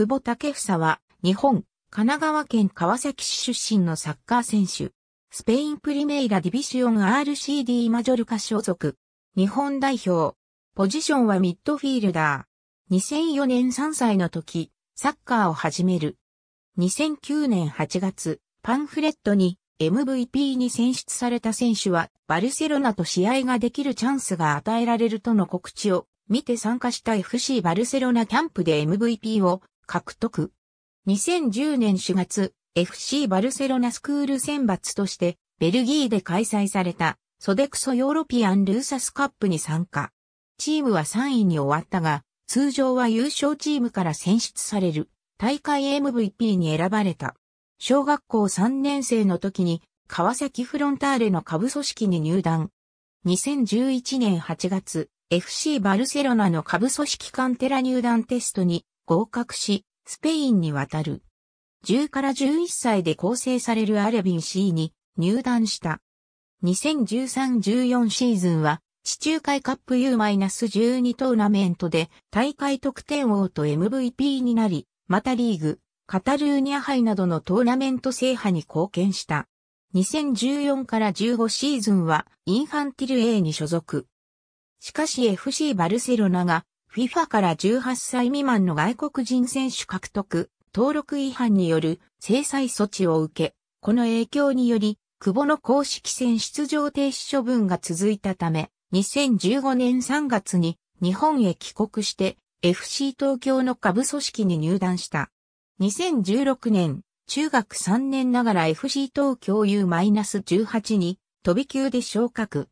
久保建英は、日本、神奈川県川崎市出身のサッカー選手。スペインプリメイラディビシオン RCD マジョルカ所属。日本代表。ポジションはミッドフィールダー。2004年3歳の時、サッカーを始める。2009年8月、パンフレットに MVP に選出された選手はバルセロナと試合ができるチャンスが与えられるとの告知を見て参加した FC バルセロナキャンプで MVP を獲得。2010年4月、FC バルセロナスクール選抜として、ベルギーで開催された、ソデクソヨーロピアンルーサスカップに参加。チームは3位に終わったが、通常は優勝チームから選出される、大会 MVP に選ばれた。小学校3年生の時に、川崎フロンターレの下部組織に入団。2011年8月、FC バルセロナの下部組織カンテラ入団テストに合格し、スペインに渡る。10から11歳で構成されるアレビン C に入団した。2013-14シーズンは地中海カップ U-12 トーナメントで大会得点王と MVP になり、またリーグ、カタルーニャ杯などのトーナメント制覇に貢献した。2014から15シーズンはインファンティル A に所属。しかし FC バルセロナが FIFA から18歳未満の外国人選手獲得、登録違反による制裁措置を受け、この影響により、久保の公式戦出場停止処分が続いたため、2015年3月に日本へ帰国して FC 東京の下部組織に入団した。2016年、中学3年ながら FC 東京 U-18 に飛び級で昇格。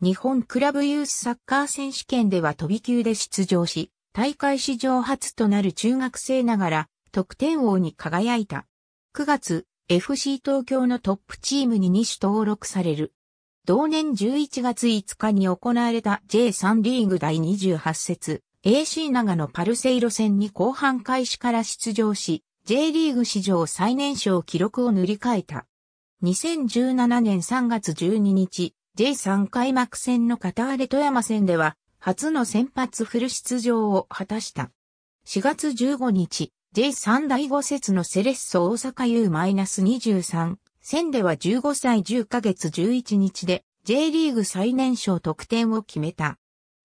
日本クラブユースサッカー選手権では飛び級で出場し、大会史上初となる中学生ながら得点王に輝いた。9月、FC 東京のトップチームに2種登録される。同年11月5日に行われた J3 リーグ第28節 AC 長野パルセイロ戦に後半開始から出場し、J リーグ史上最年少記録を塗り替えた。2017年3月12日、J3 開幕戦のカターレ富山戦では、初の先発フル出場を果たした。4月15日、J3 第5節のセレッソ大阪 U-23 戦では15歳10ヶ月11日で J リーグ最年少得点を決めた。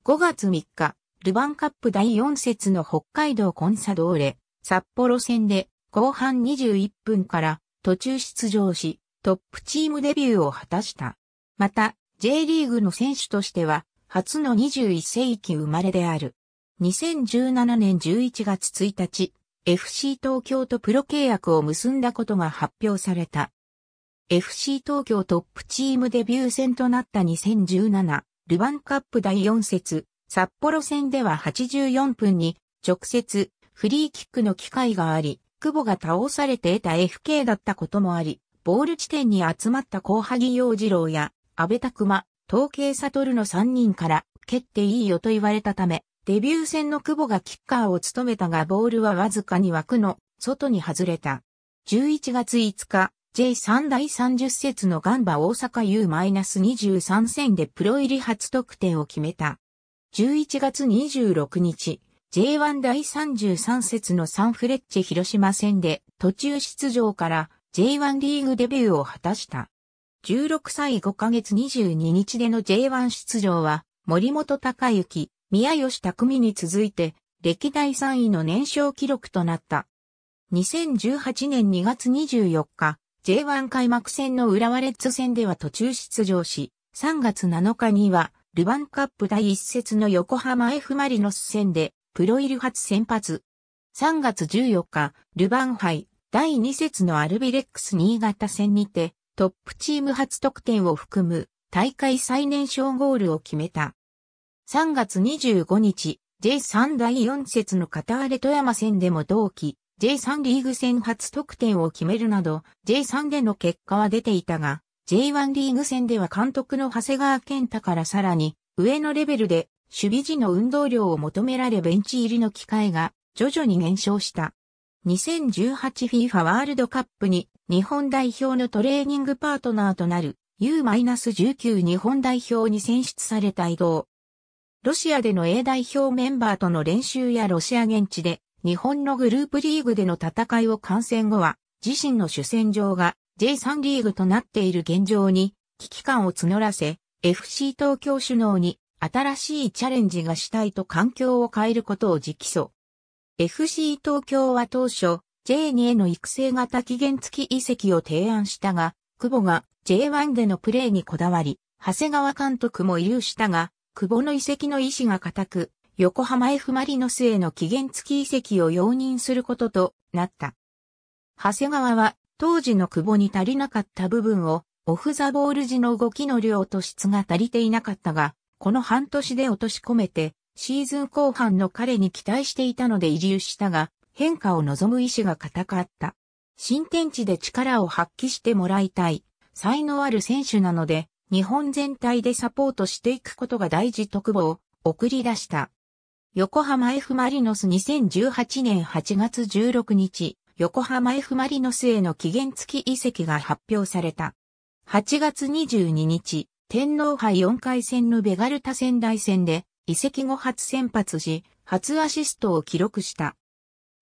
5月3日、ルヴァンカップ第4節の北海道コンサドーレ、札幌戦で後半21分から途中出場し、トップチームデビューを果たした。また、J リーグの選手としては、初の21世紀生まれである。2017年11月1日、FC 東京とプロ契約を結んだことが発表された。FC 東京トップチームデビュー戦となった2017ルヴァンカップ第4節札幌戦では84分に直接フリーキックの機会があり、久保が倒されて得た FK だったこともあり、ボール地点に集まった後萩洋次郎や安倍拓馬、東慶悟の3人から蹴っていいよと言われたため、デビュー戦の久保がキッカーを務めたがボールはわずかに枠の外に外れた。11月5日、J3 第30節のガンバ大阪 U-23 戦でプロ入り初得点を決めた。11月26日、J1 第33節のサンフレッチェ広島戦で途中出場から J1 リーグデビューを果たした。16歳5ヶ月22日での J1 出場は、森本隆之、宮吉匠に続いて、歴代3位の年少記録となった。2018年2月24日、J1 開幕戦の浦和レッズ戦では途中出場し、3月7日には、ルヴァンカップ第1節の横浜 F マリノス戦で、プロイル初先発。3月14日、ルヴァン杯第2節のアルビレックス新潟戦にて、トップチーム初得点を含む大会最年少ゴールを決めた。3月25日、J3 第4節のカターレ富山戦でも同期、J3 リーグ戦初得点を決めるなど、J3 での結果は出ていたが、J1 リーグ戦では監督の長谷川健太からさらに、上のレベルで、守備時の運動量を求められベンチ入りの機会が、徐々に減少した。2018FIFA ワールドカップに日本代表のトレーニングパートナーとなる U-19 日本代表に選出された移動。ロシアでの A 代表メンバーとの練習やロシア現地で日本のグループリーグでの戦いを観戦後は自身の主戦場が J3 リーグとなっている現状に危機感を募らせ FC 東京首脳に新しいチャレンジがしたいと環境を変えることを直訴。FC 東京は当初 J2 への育成型期限付き移籍を提案したが、久保が J1 でのプレーにこだわり、長谷川監督も移留したが、久保の移籍の意思が固く、横浜 F マリノスへの期限付き移籍を容認することとなった。長谷川は当時の久保に足りなかった部分をオフザボール時の動きの量と質が足りていなかったが、この半年で落とし込めて、シーズン後半の彼に期待していたので移留したが、変化を望む意志が固かった。新天地で力を発揮してもらいたい。才能ある選手なので、日本全体でサポートしていくことが大事特防を送り出した。横浜 F マリノス2018年8月16日、横浜 F マリノスへの期限付き移籍が発表された。8月22日、天皇杯4回戦のベガルタ仙台戦で移籍後初先発し、初アシストを記録した。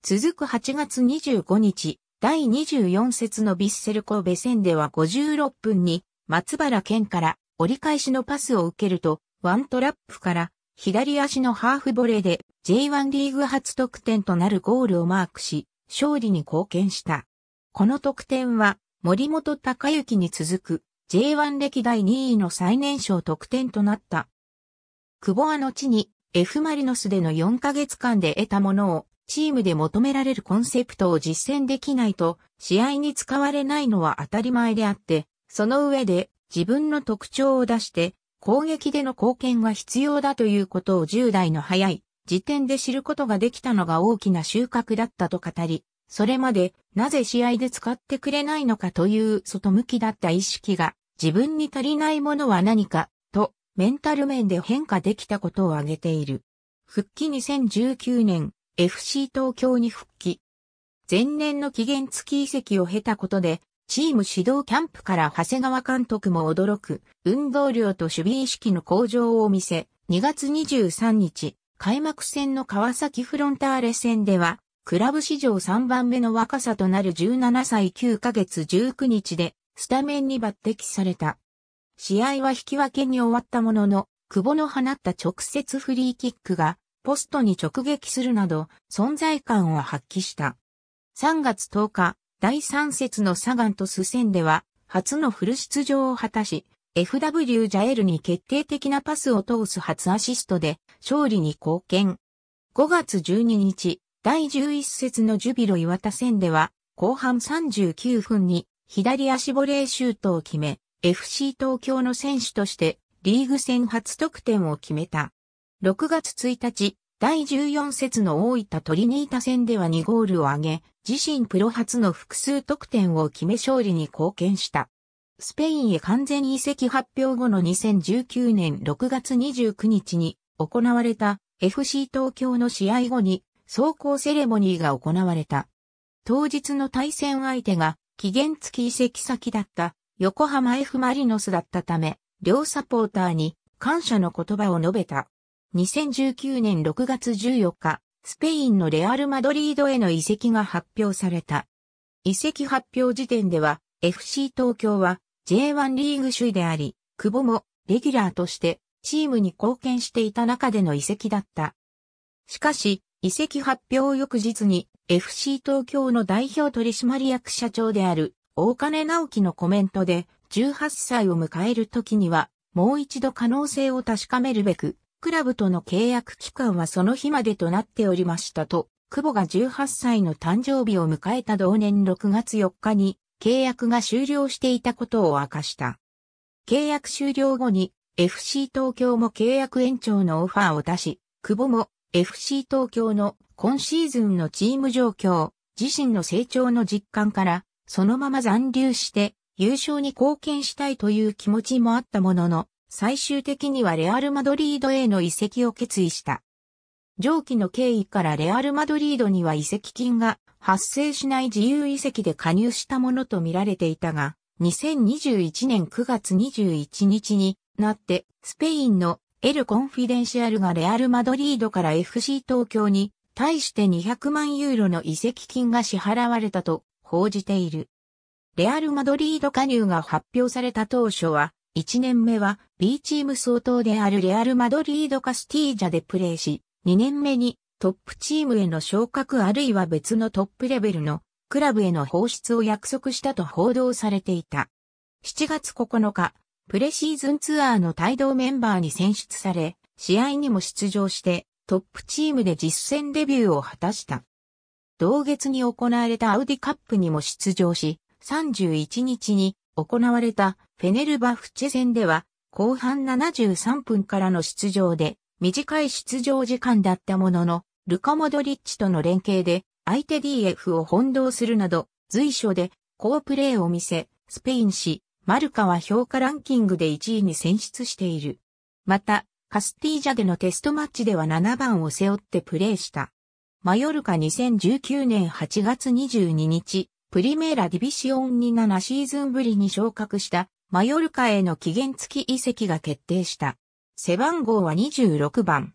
続く8月25日、第24節のビッセル神戸戦では56分に、松原健から折り返しのパスを受けると、ワントラップから左足のハーフボレーで J1 リーグ初得点となるゴールをマークし、勝利に貢献した。この得点は森本隆之に続く J1 歴代2位の最年少得点となった。久保は後に F マリノスでの4ヶ月間で得たものをチームで求められるコンセプトを実践できないと、試合に使われないのは当たり前であって、その上で自分の特徴を出して、攻撃での貢献が必要だということを10代の早い時点で知ることができたのが大きな収穫だったと語り、それまでなぜ試合で使ってくれないのかという外向きだった意識が自分に足りないものは何かとメンタル面で変化できたことを挙げている。復帰2019年 FC 東京に復帰。前年の期限付き移籍を経たことで、チーム指導キャンプから長谷川監督も驚く、運動量と守備意識の向上を見せ、2月23日、開幕戦の川崎フロンターレ戦では、クラブ史上3番目の若さとなる17歳9ヶ月19日で、スタメンに抜擢された。試合は引き分けに終わったものの、久保の放った直接フリーキックが、ポストに直撃するなど存在感を発揮した。3月10日、第3節のサガンとス戦では、初のフル出場を果たし、FW ジャエルに決定的なパスを通す初アシストで勝利に貢献。5月12日、第11節のジュビロ岩田戦では、後半39分に左足ボレーシュートを決め、FC 東京の選手としてリーグ戦初得点を決めた。6月1日、第14節の大分トリニータ戦では2ゴールを挙げ、自身プロ初の複数得点を決め勝利に貢献した。スペインへ完全移籍発表後の2019年6月29日に行われた FC 東京の試合後に走行セレモニーが行われた。当日の対戦相手が期限付き移籍先だった横浜 F マリノスだったため、両サポーターに感謝の言葉を述べた。2019年6月14日、スペインのレアル・マドリードへの移籍が発表された。移籍発表時点では、FC 東京は J1 リーグ首位であり、久保もレギュラーとしてチームに貢献していた中での移籍だった。しかし、移籍発表翌日に FC 東京の代表取締役社長である大金直樹のコメントで18歳を迎える時にはもう一度可能性を確かめるべくクラブとの契約期間はその日までとなっておりましたと、久保が18歳の誕生日を迎えた同年6月4日に契約が終了していたことを明かした。契約終了後に FC 東京も契約延長のオファーを出し、久保も FC 東京の今シーズンのチーム状況、自身の成長の実感から、そのまま残留して優勝に貢献したいという気持ちもあったものの、最終的にはレアル・マドリードへの移籍を決意した。上記の経緯からレアル・マドリードには移籍金が発生しない自由移籍で加入したものと見られていたが、2021年9月21日になって、スペインのエル・コンフィデンシャルがレアル・マドリードから FC 東京に対して200万ユーロの移籍金が支払われたと報じている。レアル・マドリード加入が発表された当初は、1年目は B チーム相当であるレアル・マドリード・カスティージャでプレーし、2年目にトップチームへの昇格あるいは別のトップレベルのクラブへの放出を約束したと報道されていた。7月9日、プレシーズンツアーの帯同メンバーに選出され、試合にも出場してトップチームで実戦デビューを果たした。同月に行われたアウディカップにも出場し、31日に行われたフェネルバフチェ戦では後半73分からの出場で、短い出場時間だったものの、ルカ・モドリッチとの連携で、相手 DF を翻弄するなど、随所で好プレーを見せ、スペイン氏、マルカは評価ランキングで1位に選出している。また、カスティージャでのテストマッチでは7番を背負ってプレーした。マヨルカ2019年8月22日、プリメーラディビシオンに7シーズンぶりに昇格したマヨルカへの期限付き移籍が決定した。背番号は26番。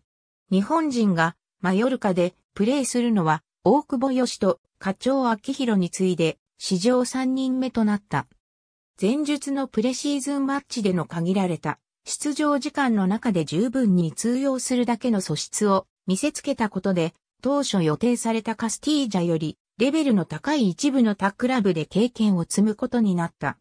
日本人がマヨルカでプレーするのは大久保義と課長秋広に次いで史上3人目となった。前述のプレシーズンマッチでの限られた出場時間の中で十分に通用するだけの素質を見せつけたことで当初予定されたカスティージャよりレベルの高い一部の他クラブで経験を積むことになった。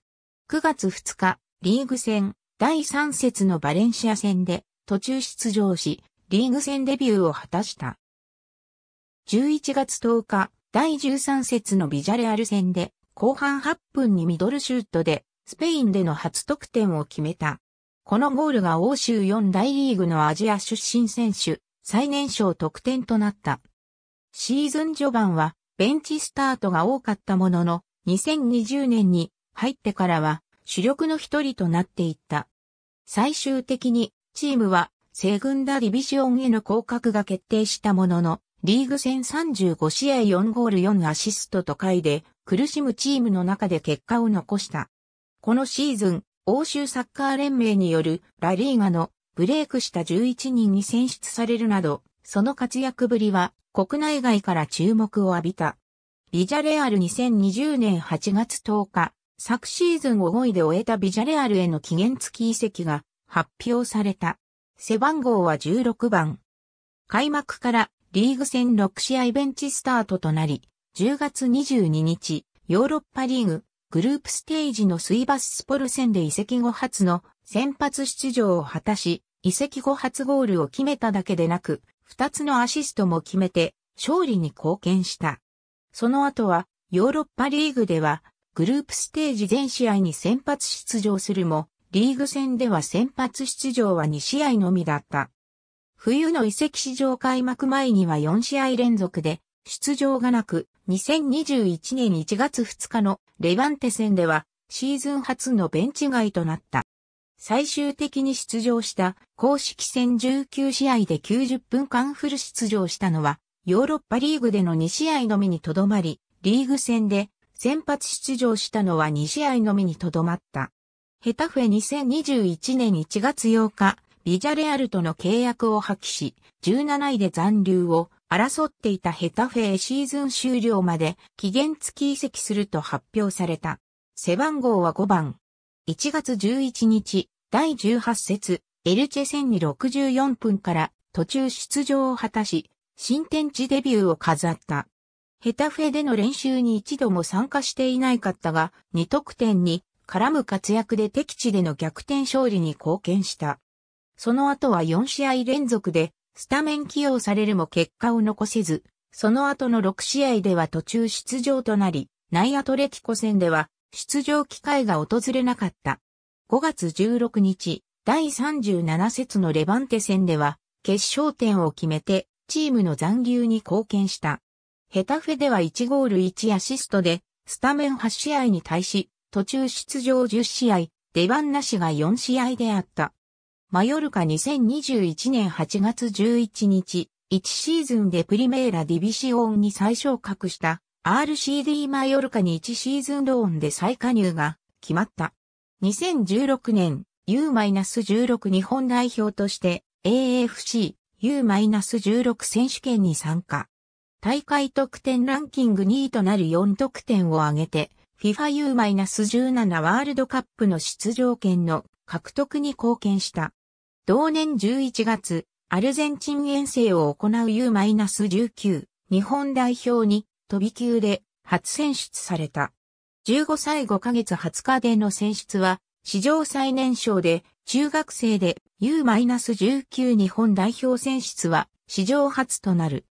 9月2日、リーグ戦、第3節のバレンシア戦で、途中出場し、リーグ戦デビューを果たした。11月10日、第13節のビジャレアル戦で、後半8分にミドルシュートで、スペインでの初得点を決めた。このゴールが欧州4大リーグのアジア出身選手、最年少得点となった。シーズン序盤は、ベンチスタートが多かったものの、2020年に入ってからは主力の一人となっていった。最終的にチームは西軍ダディビジョンへの降格が決定したものの、リーグ戦35試合4ゴール4アシストと回で苦しむチームの中で結果を残した。このシーズン、欧州サッカー連盟によるラリーガのブレイクした11人に選出されるなど、その活躍ぶりは国内外から注目を浴びた。ビジャレアル2020年8月10日、昨シーズンを5位で終えたビジャレアルへの期限付き移籍が発表された。背番号は16番。開幕からリーグ戦6試合ベンチスタートとなり、10月22日、ヨーロッパリーグ、グループステージのスイバススポル戦で移籍後初の先発出場を果たし、移籍後初ゴールを決めただけでなく、2つのアシストも決めて、勝利に貢献した。その後は、ヨーロッパリーグでは、グループステージ全試合に先発出場するも、リーグ戦では先発出場は2試合のみだった。冬の移籍市場開幕前には4試合連続で出場がなく、2021年1月2日のレバンテ戦ではシーズン初のベンチ外となった。最終的に出場した公式戦19試合で90分間フル出場したのはヨーロッパリーグでの2試合のみにとどまり、リーグ戦で先発出場したのは2試合のみにとどまった。ヘタフェ2021年1月8日、ビジャレアルとの契約を破棄し、17位で残留を争っていたヘタフェへシーズン終了まで期限付き移籍すると発表された。背番号は5番。1月11日、第18節、エルチェ戦に64分から途中出場を果たし、新天地デビューを飾った。ヘタフェでの練習に一度も参加していないかったが、2得点に絡む活躍で敵地での逆転勝利に貢献した。その後は4試合連続でスタメン起用されるも結果を残せず、その後の6試合では途中出場となり、ナイアトレティコ戦では出場機会が訪れなかった。5月16日、第37節のレバンテ戦では決勝点を決めてチームの残留に貢献した。ヘタフェでは1ゴール1アシストで、スタメン8試合に対し、途中出場10試合、出番なしが4試合であった。マヨルカ2021年8月11日、1シーズンでプリメーラディビシオンに再昇格した RCD マヨルカに1シーズンローンで再加入が決まった。2016年 U-16 日本代表として AFC U-16 選手権に参加。大会得点ランキング2位となる4得点を挙げて、FIFAU-17 ワールドカップの出場権の獲得に貢献した。同年11月、アルゼンチン遠征を行う U-19 日本代表に飛び級で初選出された。15歳5ヶ月20日での選出は史上最年少で中学生で U-19 日本代表選出は史上初となる。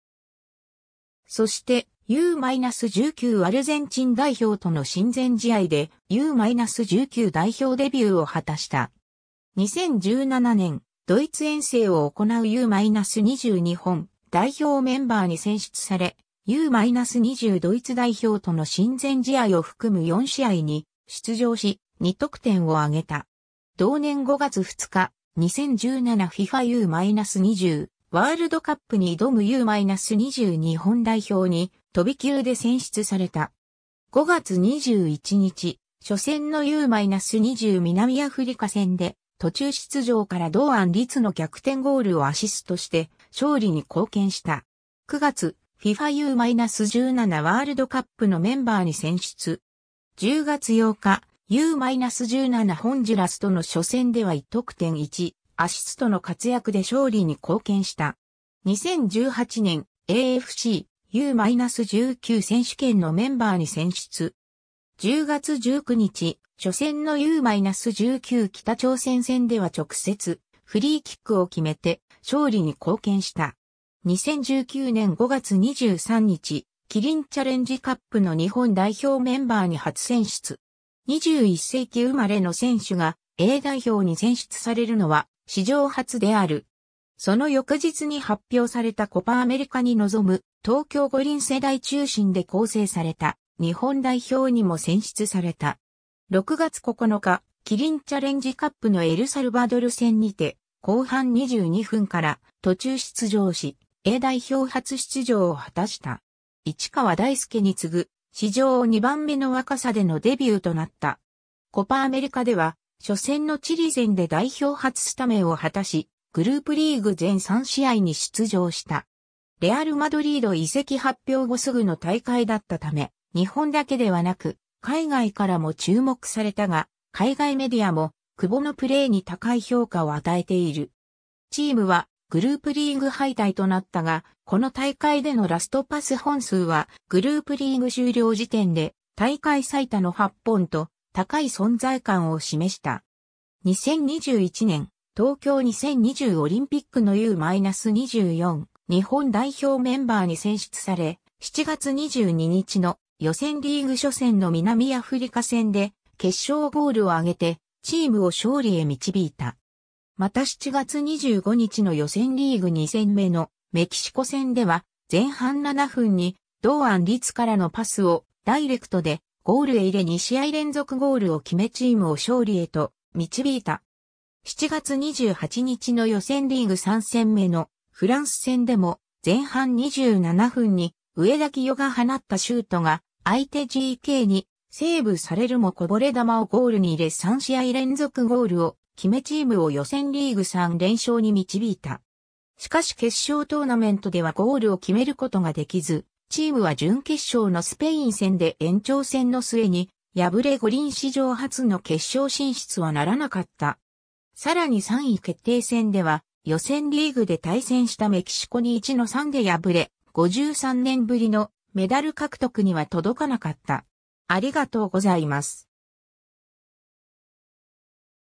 そして U-19 アルゼンチン代表との親善試合で U-19 代表デビューを果たした。2017年、ドイツ遠征を行う U-20 日本代表メンバーに選出され、U-20 ドイツ代表との親善試合を含む4試合に出場し、2得点を挙げた。同年5月2日、2017FIFA U-20 ワールドカップに挑む u 2 2日本代表に飛び級で選出された。5月21日、初戦の U-20 南アフリカ戦で途中出場から同案率の逆転ゴールをアシストして勝利に貢献した。9月、FIFAU-17 ワールドカップのメンバーに選出。10月8日、U-17 ホンジュラスとの初戦では1得点1、アシストの活躍で勝利に貢献した。2018年 AFC U-19 選手権のメンバーに選出。10月19日、初戦の U-19 北朝鮮戦では直接フリーキックを決めて勝利に貢献した。2019年5月23日、キリンチャレンジカップの日本代表メンバーに初選出。21世紀生まれの選手が A 代表に選出されるのは史上初である。その翌日に発表されたコパアメリカに臨む東京五輪世代中心で構成された日本代表にも選出された。6月9日、キリンチャレンジカップのエルサルバドル戦にて後半22分から途中出場し、A 代表初出場を果たした。市川大輔に次ぐ史上2番目の若さでのデビューとなった。コパアメリカでは初戦のチリ戦で代表初スタメンを果たし、グループリーグ全3試合に出場した。レアル・マドリード移籍発表後すぐの大会だったため、日本だけではなく、海外からも注目されたが、海外メディアも、久保のプレーに高い評価を与えている。チームは、グループリーグ敗退となったが、この大会でのラストパス本数は、グループリーグ終了時点で、大会最多の8本と、高い存在感を示した。2021年、東京2020オリンピックの U-24 日本代表メンバーに選出され、7月22日の予選リーグ初戦の南アフリカ戦で決勝ゴールを挙げてチームを勝利へ導いた。また7月25日の予選リーグ2戦目のメキシコ戦では前半7分に同案率からのパスをダイレクトでゴールへ入れ2試合連続ゴールを決めチームを勝利へと導いた。7月28日の予選リーグ3戦目のフランス戦でも前半27分に上田清が放ったシュートが相手 GK にセーブされるもこぼれ球をゴールに入れ3試合連続ゴールを決めチームを予選リーグ3連勝に導いた。しかし決勝トーナメントではゴールを決めることができず、チームは準決勝のスペイン戦で延長戦の末に、敗れ五輪史上初の決勝進出はならなかった。さらに3位決定戦では、予選リーグで対戦したメキシコに1の3で敗れ、53年ぶりのメダル獲得には届かなかった。ありがとうございます。